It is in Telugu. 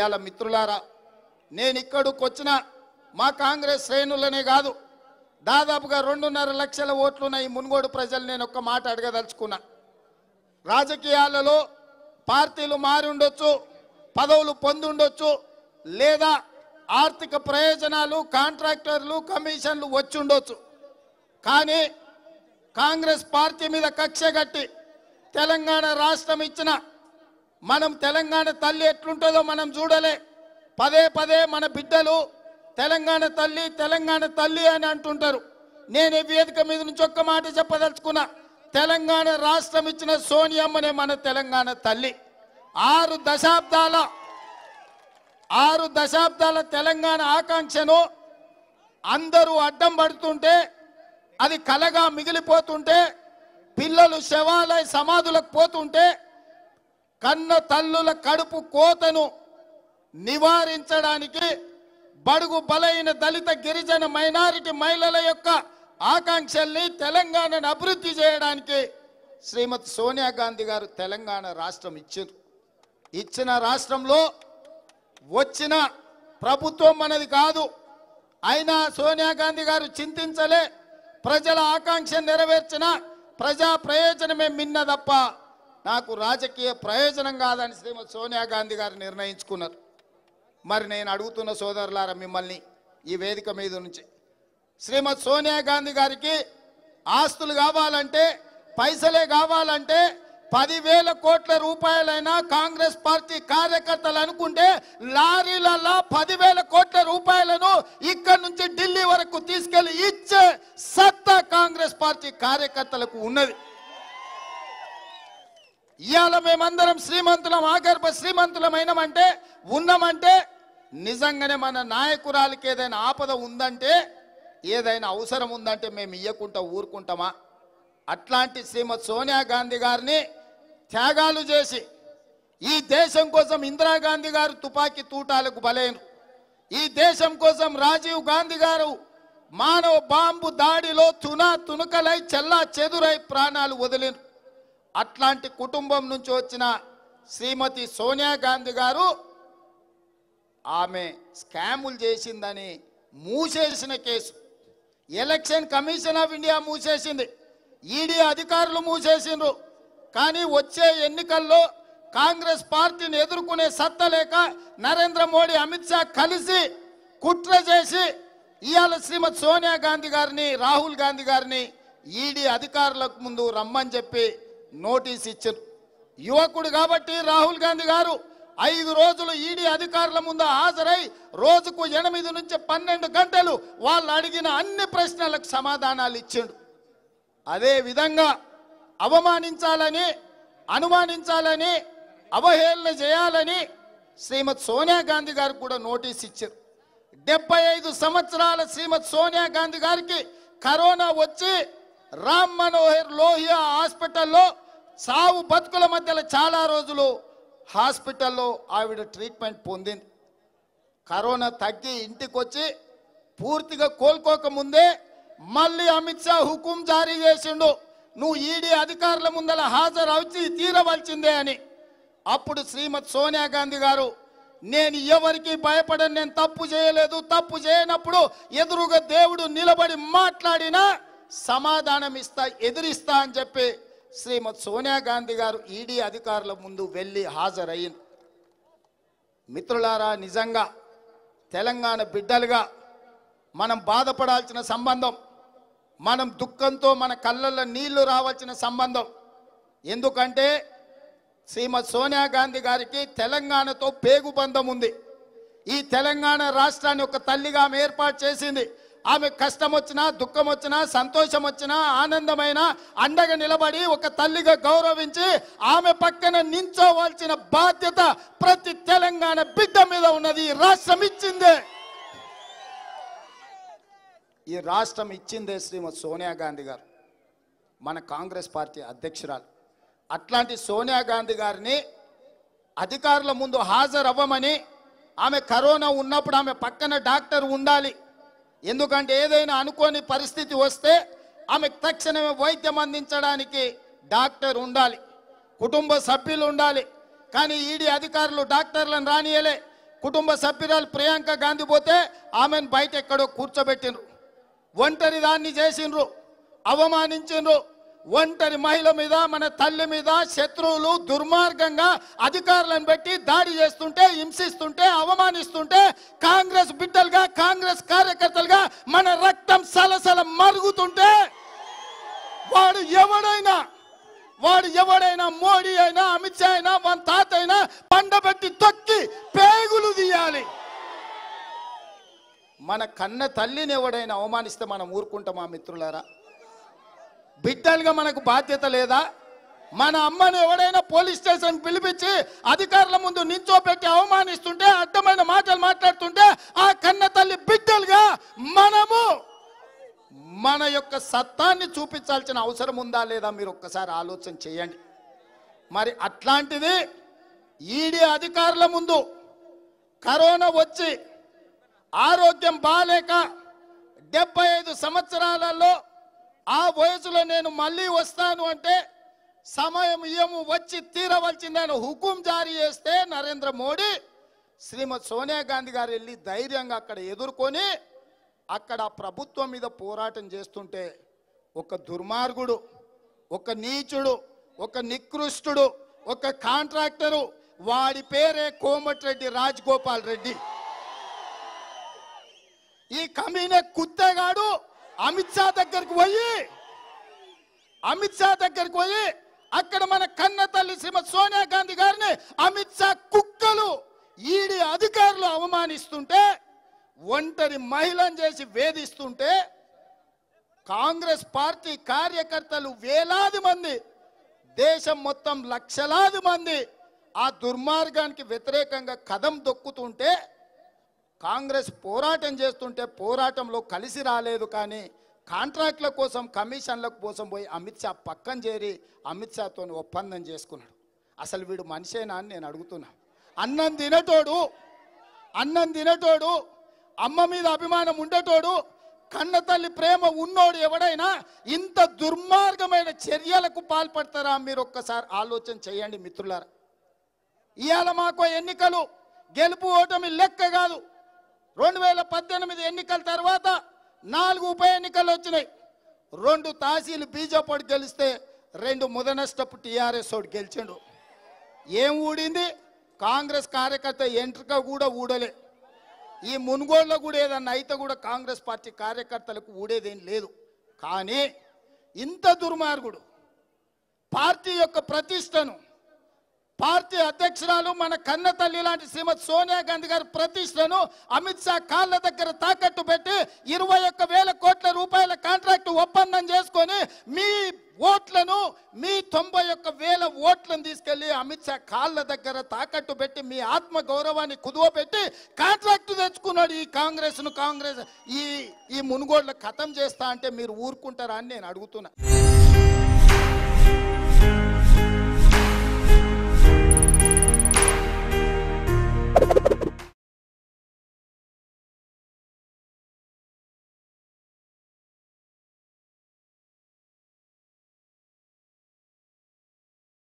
ఇవాళ మిత్రులారా నేను ఇక్కడికి వచ్చిన మా కాంగ్రెస్ శ్రేణులనే కాదు దాదాపుగా రెండున్నర లక్షల ఓట్లున్న ఈ మున్గోడు ప్రజలు నేను ఒక్క మాట అడగదలుచుకున్నా రాజకీయాలలో పార్టీలు మారి ఉండొచ్చు పదవులు ఉండొచ్చు లేదా ఆర్థిక ప్రయోజనాలు కాంట్రాక్టర్లు కమిషన్లు వచ్చి ఉండొచ్చు కానీ కాంగ్రెస్ పార్టీ మీద కక్ష కట్టి తెలంగాణ రాష్ట్రం ఇచ్చిన మనం తెలంగాణ తల్లి ఎట్లుంటుందో మనం చూడలే పదే పదే మన బిడ్డలు తెలంగాణ తల్లి తెలంగాణ తల్లి అని అంటుంటారు నేను ఈ వేదిక మీద నుంచి ఒక్క మాట చెప్పదలుచుకున్నా తెలంగాణ రాష్ట్రం ఇచ్చిన సోనియమ్మనే మన తెలంగాణ తల్లి ఆరు దశాబ్దాల ఆరు దశాబ్దాల తెలంగాణ ఆకాంక్షను అందరూ అడ్డం పడుతుంటే అది కలగా మిగిలిపోతుంటే పిల్లలు శవాలై సమాధులకు పోతుంటే కన్న తల్లుల కడుపు కోతను నివారించడానికి బడుగు బలైన దళిత గిరిజన మైనారిటీ మహిళల యొక్క ఆకాంక్షల్ని తెలంగాణను అభివృద్ధి చేయడానికి శ్రీమతి సోనియా గాంధీ గారు తెలంగాణ రాష్ట్రం ఇచ్చారు ఇచ్చిన రాష్ట్రంలో వచ్చిన ప్రభుత్వం మనది కాదు అయినా సోనియా గాంధీ గారు చింతించలే ప్రజల ఆకాంక్ష నెరవేర్చిన ప్రజా ప్రయోజనమే మిన్న తప్ప నాకు రాజకీయ ప్రయోజనం కాదని శ్రీమతి సోనియా గాంధీ గారు నిర్ణయించుకున్నారు మరి నేను అడుగుతున్న సోదరులారా మిమ్మల్ని ఈ వేదిక మీద నుంచి శ్రీమతి సోనియా గాంధీ గారికి ఆస్తులు కావాలంటే పైసలే కావాలంటే పదివేల కోట్ల రూపాయలైనా కాంగ్రెస్ పార్టీ కార్యకర్తలు అనుకుంటే లారీలలో పదివేల కోట్ల రూపాయలను ఇక్కడి నుంచి ఢిల్లీ వరకు తీసుకెళ్లి ఇచ్చే సత్తా కాంగ్రెస్ పార్టీ కార్యకర్తలకు ఉన్నది ఇవాళ మేమందరం శ్రీమంతులం ఆకర్ప శ్రీమంతులమైనమంటే ఉన్నామంటే నిజంగానే మన నాయకురాలకి ఏదైనా ఆపద ఉందంటే ఏదైనా అవసరం ఉందంటే మేము ఇయ్యకుంటా ఊరుకుంటామా అట్లాంటి శ్రీమతి సోనియా గాంధీ గారిని త్యాగాలు చేసి ఈ దేశం కోసం ఇందిరాగాంధీ గారు తుపాకీ తూటాలకు బలైనరు ఈ దేశం కోసం రాజీవ్ గాంధీ గారు మానవ బాంబు దాడిలో తునా తునుకలై చెల్లా చెదురై ప్రాణాలు వదిలేను అట్లాంటి కుటుంబం నుంచి వచ్చిన శ్రీమతి సోనియా గాంధీ గారు ఆమె స్కాములు చేసిందని మూసేసిన case election commission of India మూసేసింది ఈడీ అధికారులు మూసేసిండ్రు కానీ వచ్చే ఎన్నికల్లో కాంగ్రెస్ పార్టీని ఎదుర్కొనే సత్త లేక నరేంద్ర మోడీ అమిత్ షా కలిసి కుట్ర చేసి ఇవాళ శ్రీమతి సోనియా గాంధీ గారిని రాహుల్ గాంధీ గారిని ఈడీ అధికారులకు ముందు రమ్మని చెప్పి నోటీస్ ఇచ్చారు యువకుడు కాబట్టి రాహుల్ గాంధీ గారు ఐదు రోజులు ఈడీ అధికారుల ముందు హాజరై రోజుకు ఎనిమిది నుంచి పన్నెండు గంటలు వాళ్ళు అడిగిన అన్ని ప్రశ్నలకు సమాధానాలు ఇచ్చాడు అదే విధంగా అవమానించాలని అనుమానించాలని అవహేళన చేయాలని శ్రీమతి సోనియా గాంధీ గారికి కూడా నోటీస్ ఇచ్చారు డెబ్బై ఐదు సంవత్సరాల శ్రీమతి సోనియా గాంధీ గారికి కరోనా వచ్చి రామ్ మనోహర్ లోహియా హాస్పిటల్లో సావు బతుకుల మధ్యలో చాలా రోజులు హాస్పిటల్లో ఆవిడ ట్రీట్మెంట్ పొందింది కరోనా తగ్గి ఇంటికి వచ్చి పూర్తిగా కోలుకోకముందే మళ్ళీ అమిత్ షా హుకుం జారీ చేసిండు నువ్వు ఈడీ అధికారుల ముందల హాజరు వచ్చి తీరవలసిందే అని అప్పుడు శ్రీమతి సోనియా గాంధీ గారు నేను ఎవరికి భయపడను నేను తప్పు చేయలేదు తప్పు చేయనప్పుడు ఎదురుగా దేవుడు నిలబడి మాట్లాడినా సమాధానం ఇస్తా ఎదిరిస్తా అని చెప్పి శ్రీమతి సోనియా గాంధీ గారు ఈడీ అధికారుల ముందు వెళ్ళి హాజరయ్యింది మిత్రులారా నిజంగా తెలంగాణ బిడ్డలుగా మనం బాధపడాల్సిన సంబంధం మనం దుఃఖంతో మన కళ్ళల్లో నీళ్లు రావాల్సిన సంబంధం ఎందుకంటే శ్రీమతి సోనియా గాంధీ గారికి తెలంగాణతో పేగుబంధం ఉంది ఈ తెలంగాణ రాష్ట్రాన్ని ఒక తల్లిగా ఏర్పాటు చేసింది ఆమె కష్టం వచ్చినా దుఃఖం వచ్చినా సంతోషం వచ్చినా ఆనందమైన అండగా నిలబడి ఒక తల్లిగా గౌరవించి ఆమె పక్కన నించోవాల్సిన బాధ్యత ప్రతి తెలంగాణ బిడ్డ మీద ఉన్నది రాష్ట్రం ఇచ్చిందే ఈ రాష్ట్రం ఇచ్చిందే శ్రీమతి సోనియా గాంధీ గారు మన కాంగ్రెస్ పార్టీ అధ్యక్షురాలు అట్లాంటి సోనియా గాంధీ గారిని అధికారుల ముందు హాజరవ్వమని ఆమె కరోనా ఉన్నప్పుడు ఆమె పక్కన డాక్టర్ ఉండాలి ఎందుకంటే ఏదైనా అనుకోని పరిస్థితి వస్తే ఆమెకు తక్షణమే వైద్యం అందించడానికి డాక్టర్ ఉండాలి కుటుంబ సభ్యులు ఉండాలి కానీ ఈడీ అధికారులు డాక్టర్లను రానియలే కుటుంబ సభ్యురాలు ప్రియాంక గాంధీ పోతే ఆమెను బయట ఎక్కడో కూర్చోబెట్టినరు ఒంటరి దాన్ని చేసిండ్రు అవమానించిండ్రు ఒంటరి మహిళ మీద మన తల్లి మీద శత్రువులు దుర్మార్గంగా అధికారులను పెట్టి దాడి చేస్తుంటే హింసిస్తుంటే అవమానిస్తుంటే కాంగ్రెస్ బిడ్డలుగా కాంగ్రెస్ కార్యకర్తలుగా మన రక్తం సలసల మరుగుతుంటే వాడు ఎవడైనా వాడు ఎవడైనా మోడీ అయినా అమిత్ షా అయినా మన తాత అయినా పండబెట్టి తొక్కి పేగులు తీయాలి మన కన్న తల్లిని ఎవడైనా అవమానిస్తే మనం ఊరుకుంటామా మిత్రులారా బిడ్డలుగా మనకు బాధ్యత లేదా మన అమ్మను ఎవడైనా పోలీస్ స్టేషన్ పిలిపించి అధికారుల ముందు నించోపెట్టి అవమానిస్తుంటే అడ్డమైన మాటలు మాట్లాడుతుంటే ఆ కన్న తల్లి బిడ్డలుగా మనము మన యొక్క సత్తాన్ని చూపించాల్సిన అవసరం ఉందా లేదా మీరు ఒక్కసారి ఆలోచన చేయండి మరి అట్లాంటిది ఈడీ అధికారుల ముందు కరోనా వచ్చి ఆరోగ్యం బాగాలేక డెబ్బై ఐదు సంవత్సరాలలో ఆ వయసులో నేను మళ్ళీ వస్తాను అంటే సమయం ఇయము వచ్చి తీరవలసిందని హుకుం జారీ చేస్తే నరేంద్ర మోడీ శ్రీమతి సోనియా గాంధీ గారు వెళ్ళి ధైర్యంగా అక్కడ ఎదుర్కొని అక్కడ ప్రభుత్వం మీద పోరాటం చేస్తుంటే ఒక దుర్మార్గుడు ఒక నీచుడు ఒక నికృష్టుడు ఒక కాంట్రాక్టరు వాడి పేరే కోమటిరెడ్డి రాజగోపాల్ రెడ్డి ఈ కమీనే కుత్తగాడు అమిత్ షా దగ్గరికి పోయి అమిత్ షా దగ్గరికి పోయి అక్కడ మన కన్న తల్లి శ్రీమతి సోనియా గాంధీ గారిని అమిత్ షా కుక్కలు ఈడి అధికారులు అవమానిస్తుంటే ఒంటరి మహిళను చేసి వేధిస్తుంటే కాంగ్రెస్ పార్టీ కార్యకర్తలు వేలాది మంది దేశం మొత్తం లక్షలాది మంది ఆ దుర్మార్గానికి వ్యతిరేకంగా కథం దొక్కుతుంటే కాంగ్రెస్ పోరాటం చేస్తుంటే పోరాటంలో కలిసి రాలేదు కానీ కాంట్రాక్ట్ల కోసం కమిషన్ల కోసం పోయి అమిత్ షా పక్కన చేరి అమిత్ షాతో ఒప్పందం చేసుకున్నాడు అసలు వీడు మనిషేనా అని నేను అడుగుతున్నా అన్నం తినేటోడు అన్నం తినేటోడు అమ్మ మీద అభిమానం ఉండేటోడు కన్న తల్లి ప్రేమ ఉన్నోడు ఎవడైనా ఇంత దుర్మార్గమైన చర్యలకు పాల్పడతారా మీరు ఒక్కసారి ఆలోచన చేయండి మిత్రులారా ఇవాళ మాకు ఎన్నికలు గెలుపు ఓటమి లెక్క కాదు రెండు వేల పద్దెనిమిది ఎన్నికల తర్వాత నాలుగు ఉప ఎన్నికలు వచ్చినాయి రెండు తహసీలు బీజేపీ గెలిస్తే రెండు ముదనష్టపు టీఆర్ఎస్ ఒకటి గెలిచిండు ఏం ఊడింది కాంగ్రెస్ కార్యకర్త ఎంట్రిక కూడా ఊడలే ఈ మునుగోడులో కూడా ఏదన్నా అయితే కూడా కాంగ్రెస్ పార్టీ కార్యకర్తలకు ఊడేదేం లేదు కానీ ఇంత దుర్మార్గుడు పార్టీ యొక్క ప్రతిష్టను పార్టీ అధ్యక్షురాలు మన కన్న తల్లి లాంటి శ్రీమతి సోనియా గాంధీ గారి ప్రతిష్టను అమిత్ షా కాళ్ళ దగ్గర తాకట్టు పెట్టి ఇరవై ఒక్క వేల కోట్ల రూపాయల కాంట్రాక్ట్ ఒప్పందం చేసుకొని మీ ఓట్లను మీ తొంభై ఒక్క వేల ఓట్లను తీసుకెళ్లి అమిత్ షా కాళ్ళ దగ్గర తాకట్టు పెట్టి మీ ఆత్మ గౌరవాన్ని కుదువ పెట్టి కాంట్రాక్ట్ తెచ్చుకున్నాడు ఈ కాంగ్రెస్ను కాంగ్రెస్ ఈ ఈ మునుగోడ్ల ఖతం చేస్తా అంటే మీరు ఊరుకుంటారా అని నేను అడుగుతున్నా